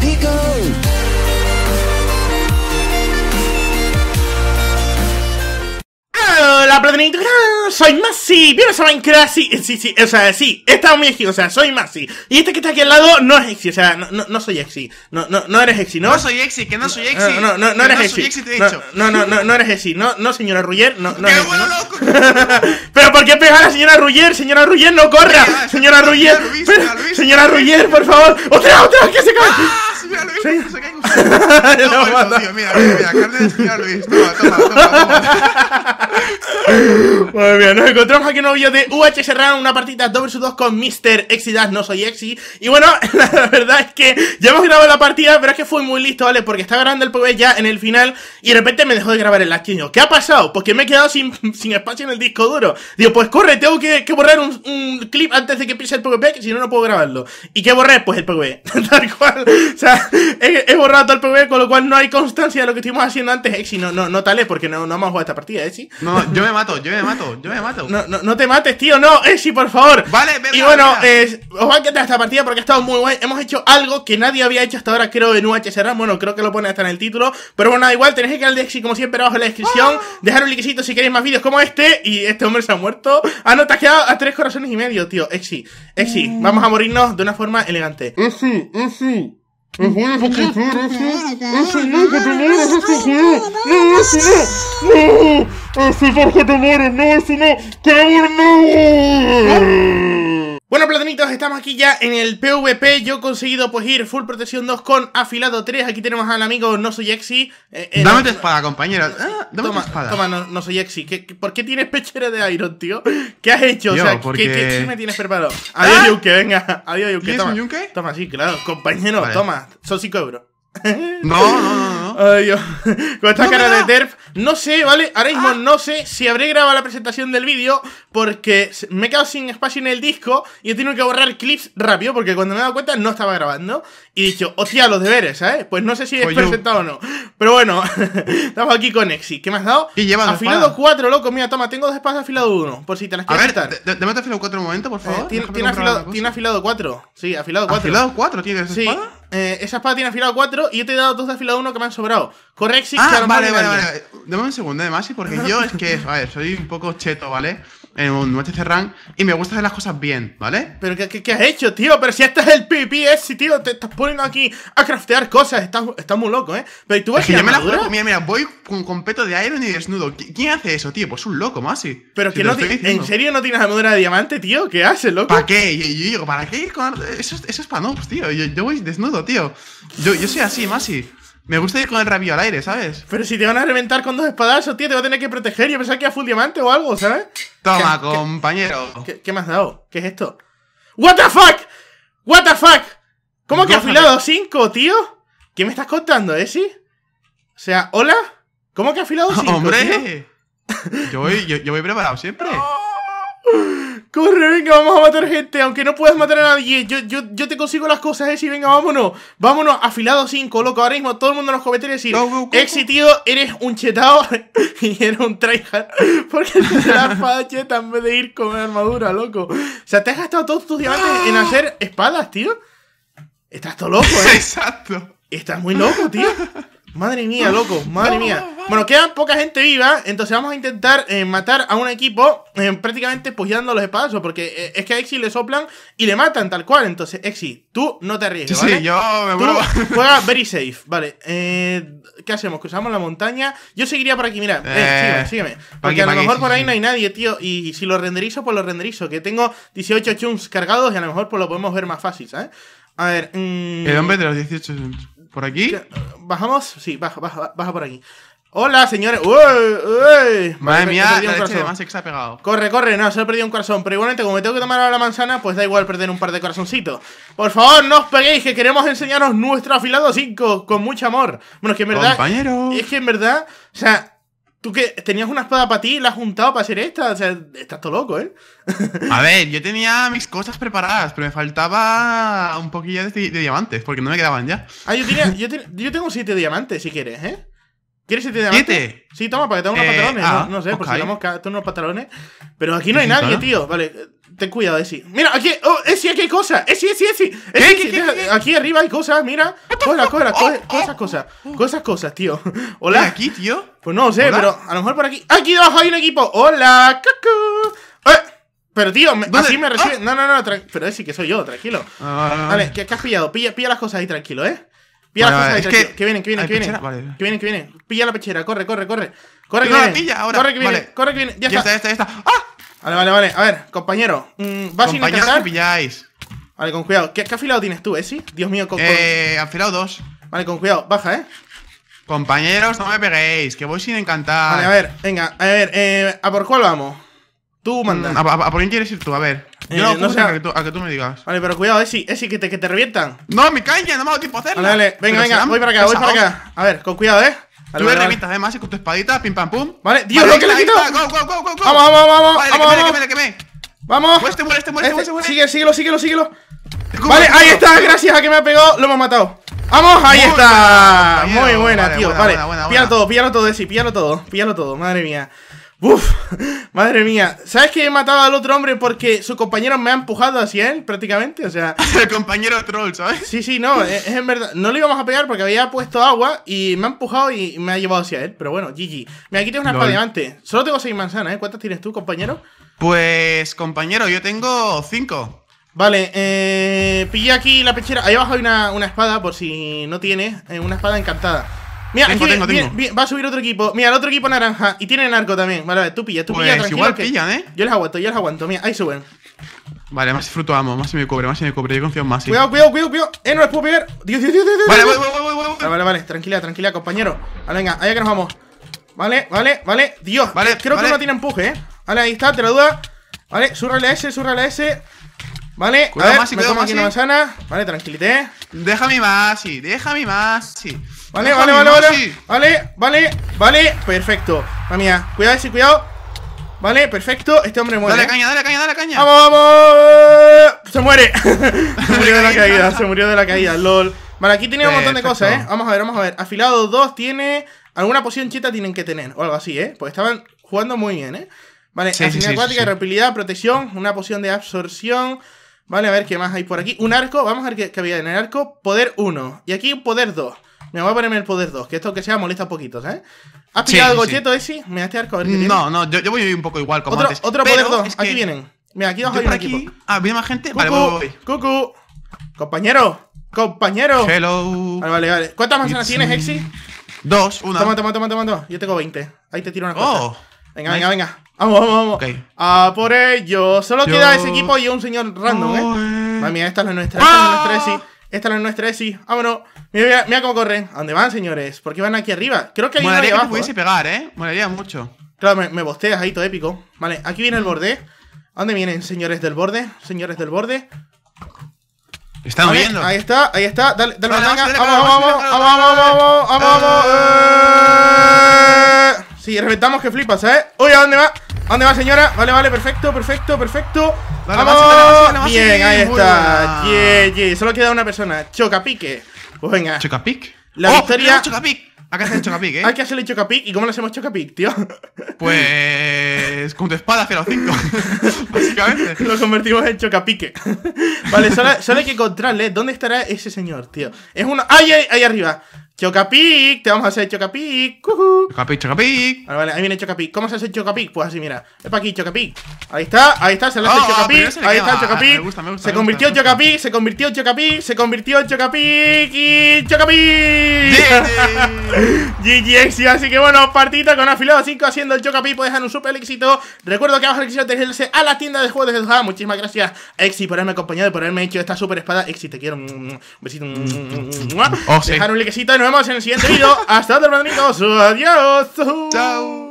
digo. Hola, soy Masi, bienvenidos a Minecraft, sí, sí, sí, o sea, sí, estaba muy exi, o sea, soy Masi Y este que está aquí al lado no es exi, o sea, no, no, no soy exi, no, no, no eres exi, ¿no? No soy exi, que no soy exi No, no, no, no eres exi, te he No, no, no, eres exi, no, no señora Ruller, no, no Qué loco! Pero ¿por qué pegar a la señora Ruller? Señora Ruller, no corra, señora Ruller, señora Ruller, por favor, otra, otra, que se cae ¡Ah! mira, Luis, ¿Sí? cae en un hay. Toma, no, eso, tío, mira, mira, mira, carne de señor Luis, toma, toma, toma. toma. Madre mía, nos encontramos aquí en un vídeo de UH Serrano, una partida 2 vs 2 con Mr. Exidas, no soy Exi. Y bueno, la verdad es que ya hemos grabado la partida, pero es que fue muy listo, ¿vale? Porque estaba grabando el PvE ya en el final y de repente me dejó de grabar el lasquiño. ¿Qué ha pasado? Porque me he quedado sin, espacio en el disco duro. Digo, pues corre, tengo que, que borrar un, clip antes de que empiece el PvP, que si no, no puedo grabarlo. ¿Y qué borré? Pues el PvE. Tal cual. O sea, he, borrado todo el PvE, con lo cual no hay constancia de lo que estuvimos haciendo antes, Exi. No, no, no es porque no, no hemos jugado esta partida, Exi. ¿eh? No, yo me mato, yo me mato, yo me mato. No, no, no te mates, tío, no, exi por favor. Vale, Y bueno, eh, os va a encantar esta partida porque ha estado muy guay. Hemos hecho algo que nadie había hecho hasta ahora, creo, en UHSR. Bueno, creo que lo pone hasta en el título. Pero bueno, da igual, tenéis el canal de Exi, como siempre, abajo en la descripción. Ah. Dejar un likecito si queréis más vídeos como este. Y este hombre se ha muerto. Ah, no, te a tres corazones y medio, tío. Exi, Exi, ah. vamos a morirnos de una forma elegante. Exi, Exi. Eu vou encontrar essa, esse longa é demora vai não. Não, isso não! Né? Não! Essa longa é demora, não, isso não! Né? É Calma, não! estamos aquí ya en el PvP. Yo he conseguido pues ir full protección 2 con afilado 3. Aquí tenemos al amigo No Soy Exi. Eh, eh, dame tu espada, compañera. Ah, toma, espada. Toma, no, soy Exi. por qué tienes pechera de Iron, tío? ¿Qué has hecho? o sea, ¿qué, me tienes preparado? ¿Ah? Adiós, Yunque, venga. Adiós, Yunque. Toma. Un yunque? Toma, sí, claro. Compañero, toma. Son 5 euros. No, no, no. no. Con esta cara de TERF. No sé, ¿vale? Ahora mismo ah. no sé si habré grabado la presentación del vídeo porque me he quedado sin espacio en el disco y he tenido que borrar clips rápido porque cuando me he dado cuenta no estaba grabando. Y he dicho, hostia, los deberes, ¿sabes? Pues no sé si he presentado o no. Pero bueno, estamos aquí con Exi. ¿Qué me has dado? Y afilado 4, loco. Mira, toma, tengo dos espadas afilado 1. Por si te las quieres quitar. Dame afilado 4 un momento, por favor. Eh, tiene, afilado, 4. Sí, afilado 4. ¿Afilado 4 tienes? Sí eh, esa espada tiene afilado 4 y yo te he dado 2 de afilado 1 que me han sobrado. Correxis, ah, que vale, vale, vale, vale. Dame un segundo de eh, Masi, porque yo es que, a ver, soy un poco cheto, ¿vale? en un noche cerrán y me gusta hacer las cosas bien, ¿vale? Pero ¿qué, qué, has hecho, tío? Pero si este es el PPS, tío, te estás poniendo aquí a craftear cosas, estás, estás muy loco, ¿eh? Pero tú vas que yo me la juego, mira, mira, voy con, completo de Iron y desnudo. ¿Quién hace eso, tío? Pues un loco, Masi. Pero que no ¿en serio no tienes armadura de diamante, tío? ¿Qué haces, loco? ¿Para qué? Yo, digo, ¿para qué ir con eso, eso es para nox, tío. Yo, yo, voy desnudo, tío. Yo, yo soy así, Masi. Me gusta ir con el rabio al aire, ¿sabes? Pero si te van a reventar con dos espadazos, tío, te va a tener que proteger. y pensar que a full diamante o algo, ¿sabes? Toma, compañero. ¿qué, me has dado? ¿Qué es esto? ¿What the fuck? ¿What the fuck? ¿Cómo que afilado cinco, tío? ¿Qué me estás contando, sí? O sea, ¿hola? ¿Cómo que afilado 5? ¡Hombre! Yo, voy, yo voy preparado siempre corre, venga, vamos a matar gente, aunque no puedas matar a nadie, yo, te consigo las cosas, Esi, venga, vámonos, vámonos, afilado 5, loco, ahora mismo todo el mundo nos los comentarios decir, exitido, eres un chetado y eres un tryhard, porque te la espada cheta en vez de ir con armadura, loco, o sea, te has gastado todos tus diamantes en ¡Ah! hacer espadas, tío, estás todo loco, eh, exacto, estás muy loco, tío. Madre mía, loco, madre mía. Bueno, quedan poca gente viva, entonces vamos a intentar eh, matar a un equipo eh, prácticamente pujando los espadazos, porque eh, es que a Exi le soplan y le matan tal cual. Entonces, Exi, tú no te arriesgues, ¿vale? Sí, yo me juega very safe, vale. ¿Qué hacemos? ¿Cruzamos la montaña? Yo seguiría por aquí, mira. sígueme, sígueme. Porque a lo mejor por ahí no hay nadie, tío. Y, si lo renderizo, pues lo renderizo. Que tengo 18 chunks cargados y a lo mejor pues lo podemos ver más fácil, ¿sabes? A ver. Mm, El hombre de los 18 chunks. ¿Por aquí? ¿Bajamos? Sí, baja, baja, baja por aquí. Hola, señores. Uy, uy. Madre mía, la leche más se pegado. Corre, corre, no, se ha perdido un corazón. Pero igualmente, como me tengo que tomar ahora la manzana, pues da igual perder un par de corazoncitos. Por favor, no os peguéis, que queremos enseñaros nuestro afilado 5 con mucho amor. Bueno, es que en verdad. Compañero. Es que en verdad, o sea, Tú que tenías una espada para ti y la has juntado para hacer esta. O sea, estás todo loco, ¿eh? a ver, yo tenía mis cosas preparadas, pero me faltaba un poquillo de, diamantes, porque no me quedaban ya. Ah, yo, tenía, yo, tengo siete diamantes, si quieres, ¿eh? ¿Quieres siete diamantes? ¿Siete? Sí, toma, para que te unos eh, pantalones. no, ah, sé, okay. por si damos unos pantalones. Pero aquí no hay nadie, tío. Vale, ten cuidado, Esi. Mira, aquí, oh, Esi, aquí hay cosas. Esi, Esi, Esi. Esi, aquí arriba hay cosas, mira. hola cógela, coge, cosas, cosas. Cosas, cosas, tío. Hola. aquí, tío? Pues no sé, pero a lo mejor por aquí. Aquí debajo hay un equipo. Hola, cucú. Eh, pero tío, me, así me recibe. Ah. No, no, no, pero Esi, que soy yo, tranquilo. Ah. Vale, ¿qué, has pillado? Pilla, pilla las cosas ahí, tranquilo, ¿eh? Pilla las cosas ahí, tranquilo. Que... viene, vienen, que vienen, que vienen. Que vienen, que viene, Pilla la pechera, corre, corre, corre. Corre que, no viene. Pilla ahora. corre que viene. Corre que viene. Corre que viene. Ya, está. Ya está, ya está. ¡Ah! Vale, vale, vale. A ver, compañero. Mm, ¿Vas a intentar? pilláis. Vale, con cuidado. ¿Qué, afilado tienes tú, Esi? Dios mío, con, Eh, afilado dos. Vale, con cuidado. Baja, ¿eh? Compañeros, no me peguéis, que voy sin encantar. Vale, a ver, venga, a ver, eh, ¿a por cuál vamos? Tú mm, mandas ¿A, por quién quieres ir tú? A ver. Eh, no, sé. A que, tú, me digas. Vale, pero cuidado, Esi, Esi, que te, que te revientan. No, me caña, no me hago tiempo hacerlo. Vale, vale, venga, venga, voy para acá, voy para acá. A ver, con cuidado, ¿eh? Tú vale, revientas además con tu espadita, pim pam pum. Vale, Dios, lo que le quito. Go, go, Vamos, vamos, vamos, vale, vamos. Vale, Vamos. este, muere, este, muere, este, este muere. Este. Sigue, síguelo, síguelo, síguelo. Vale, ahí está, gracias a que me ha pegado, lo hemos matado. Vamos, ahí está. Muy buena, tío. vale, buena, píalo todo, píalo todo, sí, píalo todo, píalo todo, madre mía. Uf, madre mía. ¿Sabes que he matado al otro hombre porque su compañero me ha empujado hacia él prácticamente? O sea. el compañero troll, ¿sabes? Sí, sí, no, es, en verdad. No le íbamos a pegar porque había puesto agua y me ha empujado y me ha llevado hacia él. Pero bueno, GG. Mira, aquí tengo una espada diamante. Solo tengo seis manzanas, ¿eh? ¿Cuántas tienes tú, compañero? Pues, compañero, yo tengo cinco. Vale, eh, pillé aquí la pechera. Ahí abajo hay una, espada, por si no tienes. Eh, una espada encantada. Mira, va a subir otro equipo. Mira, el otro equipo naranja. Y el arco también. Vale, ver, tú pillas, tú pues pillas. Pues igual pillan, ¿eh? Yo les aguanto, yo les aguanto. Mira, ahí suben. Vale, más fruto amo, más se me cobre, más se me cobre. Yo confío en más. Cuidado, cuidado, cuidado, cuidado. Eh, no les puedo pegar. Dios, Dios, Dios, Dios. Vale, vale, vale, Tranquila, tranquila, compañero. Vale, venga, allá que nos vamos. Vale, vale, vale. Dios, vale, creo que no tiene empuje, eh. Vale, ahí está, te lo duda. Vale, surra la S, surra la S. Vale, cuidado, a ver, me cuidado, Vale, tranquilité. Déjame más, sí, déjame más, sí. Vale, vale, vale, vale. Vale, vale, vale. Perfecto. Mamía, cuidado ese, cuidado. Vale, perfecto. Este hombre muere. Dale ¿eh? caña, dale caña, dale caña. ¡Vamos, vamos! Se muere. se murió de la caída, se murió de la caída, lol. Vale, aquí tiene un montón de cosas, ¿eh? Vamos a ver, vamos a ver. Afilado 2 tiene. Alguna poción chita tienen que tener, o algo así, ¿eh? Pues estaban jugando muy bien, ¿eh? Vale, sí, acuática, protección, una poción de absorción. Vale, a ver qué más hay por aquí. Un arco, vamos a ver qué, había en el arco. Poder 1. Y aquí poder 2. Me voy a ponerme el poder 2, que esto que sea molesta un poquito, ¿sabes? ¿Has pillado el gocheto sí. Me este arco a ver No, no, yo, a voy un poco igual como otro, antes. Otro poder 2, aquí vienen. Mira, aquí dos hay un aquí... equipo. Ah, viene más gente. vale, voy, voy. Cucu. Compañero, compañero. Hello. Vale, vale, vale. ¿Cuántas manzanas tienes, Exi? Dos, una. Toma, toma, toma, toma, toma. Yo tengo 20. Ahí te tiro una cosa. Oh. Venga, venga, venga. Vamos, vamos, vamos. Okay. Ah, por ello. Solo queda ese equipo y un señor random, ¿eh? Madre Mami, esta es nuestra. Esta es ah. nuestra, sí. Esta no es nuestra sí. Vámonos. Mira, mira, cómo corren. ¿A dónde van, señores? ¿Por qué van aquí arriba? Creo que hay Molaría que te pudiese ¿eh? pegar, ¿eh? Molaría mucho. Claro, me, me, bosteas ahí todo épico. Vale, aquí viene el borde. ¿A dónde vienen, señores del borde? Señores del borde. Están moviendo. viendo. Ahí está, ahí está. Dale, dale, dale. ¡Vamos, vamos, vamos, vamos, vamos, vamos, vamos, reventamos que flipas, ¿eh? Uy, ¿a dónde va? ¿Dónde va, señora? Vale, vale, perfecto, perfecto, perfecto. ¡Vamos! Bien, ahí está. Yeah, yeah. Solo queda una persona. Chocapique. Pues venga. ¿Chocapic? La oh, victoria. Chocapic. Hay que hacer chocapic, ¿eh? Hay que hacerle chocapic. ¿Y cómo lo hacemos chocapic, tío? Pues. con tu espada hacia cinco. Básicamente. Lo convertimos en chocapique. vale, solo, hay que encontrarle dónde estará ese señor, tío. Es uno. ¡Ay, ahí, ahí arriba! Chocapic, te vamos a hacer Chocapic. Chocapic, Chocapic. Vale, ahí viene Chocapic. ¿Cómo se hace Chocapic? Pues así, mira. Es para aquí, Chocapic. Ahí está, ahí está, se lo hace oh, Chocapic. ahí está, Chocapic. Me gusta, me gusta, se, convirtió en Chocapic se convirtió en Chocapic, se convirtió en Chocapic y Chocapic. GGX, así que bueno, partita con afilado 5 haciendo el Chocapic. Puedes dejar un super éxito. Recuerdo que abajo en el de a la tienda de juegos de Muchísimas gracias, Exi, por haberme acompañado y por haberme hecho esta super espada. Exi, te quiero. Un besito. Dejar un likecito vemos en el siguiente vídeo. Hasta otro, hermanitos. Adiós. Chao.